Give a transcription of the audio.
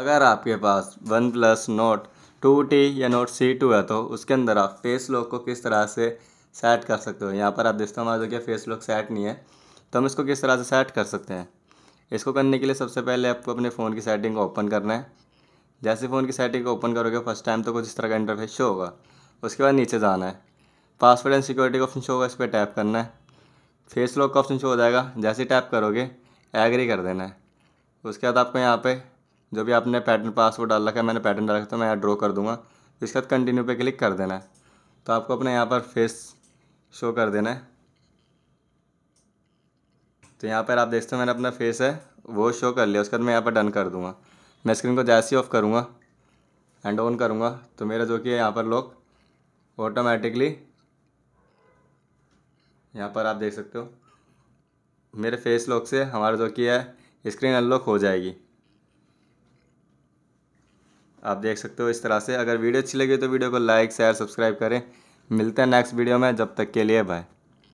अगर आपके पास One Plus Nord two T या नोट सी टू है तो उसके अंदर आप फेस लॉक को किस तरह से सेट कर सकते हो यहाँ पर आप देखते हो कि फेस लॉक सेट नहीं है तो हम इसको किस तरह से सेट कर सकते हैं इसको करने के लिए सबसे पहले आपको अपने फ़ोन की सेटिंग को ओपन करना है जैसे फ़ोन की सेटिंग को ओपन करोगे फर्स्ट टाइम तो कुछ इस तरह का इंटरफेस शो होगा उसके बाद नीचे जाना है पासवर्ड एंड सिक्योरिटी का ऑप्शन शो होगा इस पर टैप करना है फेस लॉक का ऑप्शन शो हो जाएगा जैसे टैप करोगे एग्री कर देना है उसके बाद आपको यहाँ पर जो भी आपने पैटर्न पासवर्ड डाल रखा है मैंने पैटर्न डाल रखा तो मैं यहाँ ड्रॉ कर दूंगा इसके बाद कंटिन्यू पे क्लिक कर देना है तो आपको अपने यहाँ पर फेस शो कर देना है तो यहाँ पर आप देखते हो मैंने अपना फेस है वो शो कर लिया उसके बाद मैं यहाँ पर डन कर दूँगा मैं स्क्रीन को जैसे ही ऑफ करूँगा एंड ऑन करूँगा तो मेरा जो कि है यहाँ पर लॉक ऑटोमेटिकली यहाँ पर आप देख सकते हो मेरे फेस लॉक से हमारा जो कि है स्क्रीन अनलॉक हो जाएगी आप देख सकते हो इस तरह से अगर वीडियो अच्छी लगी तो वीडियो को लाइक शेयर सब्सक्राइब करें मिलते हैं नेक्स्ट वीडियो में जब तक के लिए बाय